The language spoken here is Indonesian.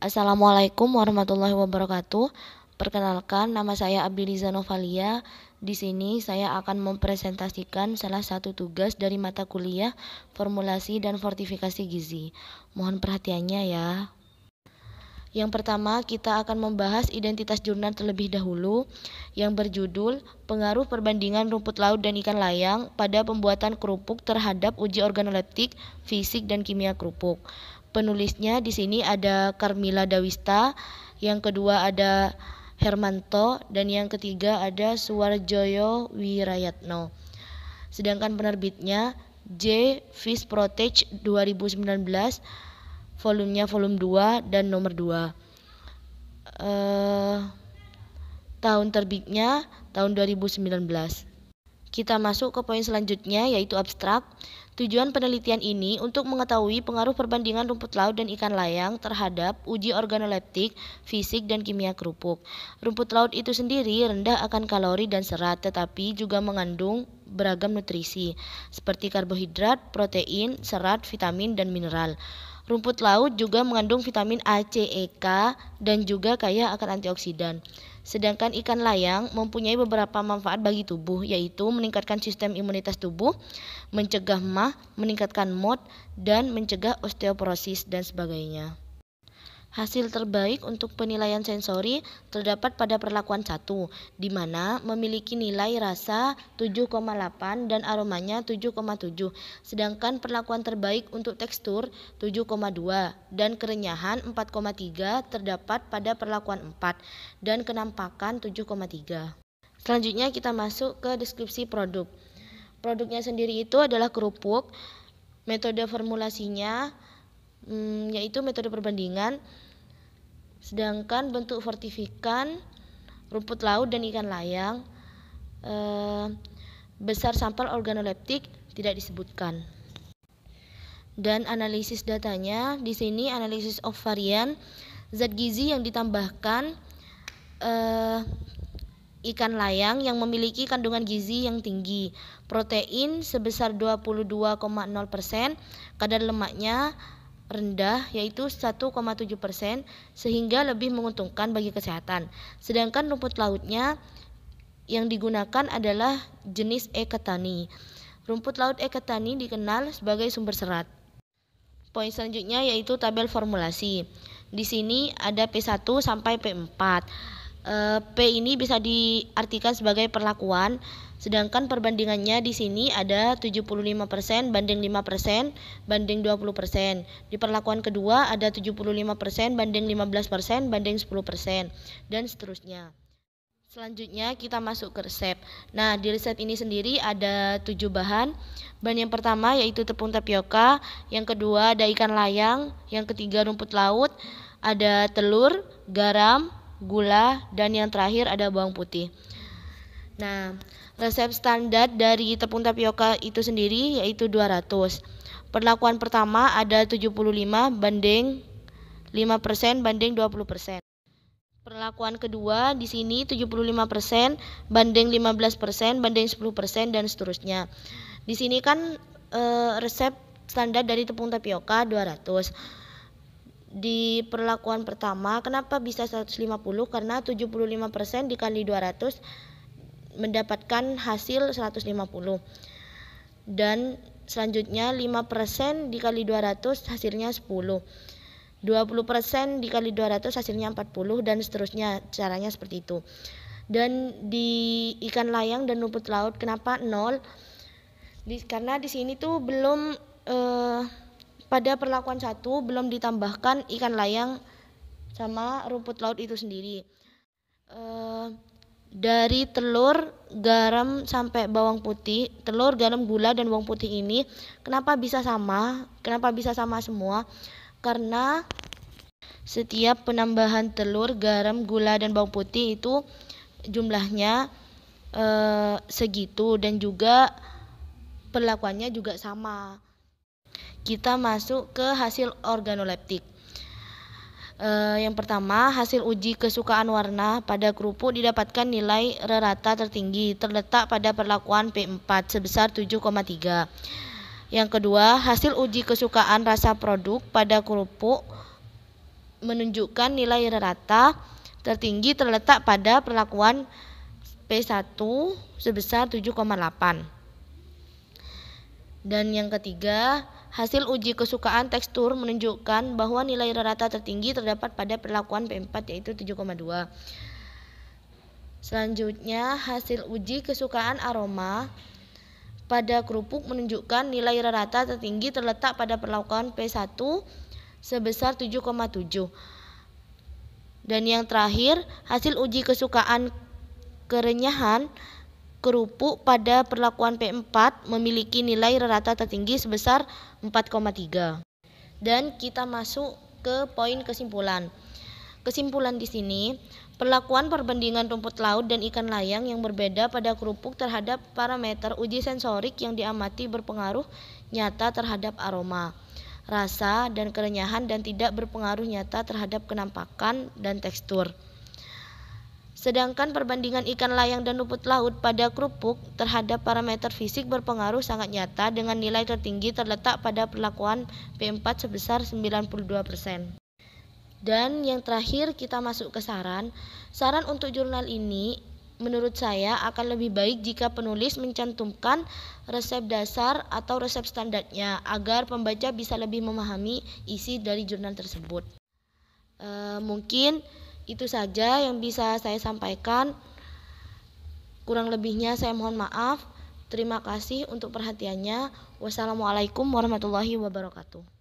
Assalamualaikum warahmatullahi wabarakatuh. Perkenalkan, nama saya Abdiliza Novalia. Di sini saya akan mempresentasikan salah satu tugas dari mata kuliah Formulasi dan Fortifikasi Gizi. Mohon perhatiannya ya. Yang pertama, kita akan membahas identitas jurnal terlebih dahulu yang berjudul Pengaruh Perbandingan Rumput Laut dan Ikan Layang pada Pembuatan Kerupuk terhadap Uji Organoleptik, Fisik, dan Kimia Kerupuk. Penulisnya di sini ada Carmila Dawista, yang kedua ada Hermanto, dan yang ketiga ada Suwarjoyo Wirayatno. Sedangkan penerbitnya J. Fish Protege 2019, volumenya volume 2 dan nomor 2. Uh, eh, tahun terbitnya tahun 2019. Kita masuk ke poin selanjutnya yaitu abstrak. Tujuan penelitian ini untuk mengetahui pengaruh perbandingan rumput laut dan ikan layang terhadap uji organoleptik, fisik, dan kimia kerupuk. Rumput laut itu sendiri rendah akan kalori dan serat, tetapi juga mengandung beragam nutrisi seperti karbohidrat, protein, serat, vitamin, dan mineral. Rumput laut juga mengandung vitamin A, C, E, K dan juga kaya akan antioksidan. Sedangkan ikan layang mempunyai beberapa manfaat bagi tubuh yaitu meningkatkan sistem imunitas tubuh, mencegah mah, meningkatkan mood dan mencegah osteoporosis dan sebagainya. Hasil terbaik untuk penilaian sensori terdapat pada perlakuan 1, di mana memiliki nilai rasa 7,8 dan aromanya 7,7, sedangkan perlakuan terbaik untuk tekstur 7,2 dan kerenyahan 4,3 terdapat pada perlakuan 4 dan kenampakan 7,3. Selanjutnya kita masuk ke deskripsi produk. Produknya sendiri itu adalah kerupuk, metode formulasinya, hmm, yaitu metode perbandingan. Sedangkan bentuk fortifikan rumput laut dan ikan layang eh, besar sampel organoleptik tidak disebutkan. Dan analisis datanya di sini analisis of varian zat gizi yang ditambahkan eh, ikan layang yang memiliki kandungan gizi yang tinggi, protein sebesar 22,0%, kadar lemaknya rendah yaitu 1,7% sehingga lebih menguntungkan bagi kesehatan. Sedangkan rumput lautnya yang digunakan adalah jenis eketani. Rumput laut eketani dikenal sebagai sumber serat. Poin selanjutnya yaitu tabel formulasi. Di sini ada P1 sampai P4. Eh, P ini bisa diartikan sebagai perlakuan, sedangkan perbandingannya di sini ada 75% banding 5% banding 20%. Di perlakuan kedua ada 75% banding 15% banding 10% dan seterusnya. Selanjutnya kita masuk ke resep. Nah, di resep ini sendiri ada tujuh bahan. Bahan yang pertama yaitu tepung tapioka, yang kedua ada ikan layang, yang ketiga rumput laut, ada telur, garam, gula, dan yang terakhir ada bawang putih. Nah, resep standar dari tepung tapioka itu sendiri yaitu 200. Perlakuan pertama ada 75 banding 5% banding 20%. Perlakuan kedua di sini 75% banding 15% banding 10% dan seterusnya. Di sini kan e, resep standar dari tepung tapioka 200 di perlakuan pertama kenapa bisa 150 karena 75% dikali 200 mendapatkan hasil 150 dan selanjutnya 5% dikali 200 hasilnya 10 20% dikali 200 hasilnya 40 dan seterusnya caranya seperti itu dan di ikan layang dan rumput laut kenapa 0? di, karena di sini tuh belum uh, pada perlakuan satu belum ditambahkan ikan layang sama rumput laut itu sendiri. E, dari telur, garam sampai bawang putih, telur, garam, gula dan bawang putih ini kenapa bisa sama? Kenapa bisa sama semua? Karena setiap penambahan telur, garam, gula dan bawang putih itu jumlahnya e, segitu dan juga perlakuannya juga sama kita masuk ke hasil organoleptik. E, yang pertama, hasil uji kesukaan warna pada kerupuk didapatkan nilai rata tertinggi terletak pada perlakuan P4 sebesar 7,3. Yang kedua, hasil uji kesukaan rasa produk pada kerupuk menunjukkan nilai rata tertinggi terletak pada perlakuan P1 sebesar 7,8. Dan yang ketiga, Hasil uji kesukaan tekstur menunjukkan bahwa nilai rata tertinggi terdapat pada perlakuan P4 yaitu 7,2. Selanjutnya, hasil uji kesukaan aroma pada kerupuk menunjukkan nilai rata tertinggi terletak pada perlakuan P1 sebesar 7,7. Dan yang terakhir, hasil uji kesukaan kerenyahan kerupuk pada perlakuan P4 memiliki nilai rata tertinggi sebesar 4,3. Dan kita masuk ke poin kesimpulan. Kesimpulan di sini, perlakuan perbandingan rumput laut dan ikan layang yang berbeda pada kerupuk terhadap parameter uji sensorik yang diamati berpengaruh nyata terhadap aroma, rasa, dan kerenyahan dan tidak berpengaruh nyata terhadap kenampakan dan tekstur. Sedangkan perbandingan ikan layang dan rumput laut pada kerupuk terhadap parameter fisik berpengaruh sangat nyata dengan nilai tertinggi terletak pada perlakuan P4 sebesar 92%. Dan yang terakhir kita masuk ke saran. Saran untuk jurnal ini menurut saya akan lebih baik jika penulis mencantumkan resep dasar atau resep standarnya agar pembaca bisa lebih memahami isi dari jurnal tersebut. E, mungkin itu saja yang bisa saya sampaikan. Kurang lebihnya saya mohon maaf. Terima kasih untuk perhatiannya. Wassalamualaikum warahmatullahi wabarakatuh.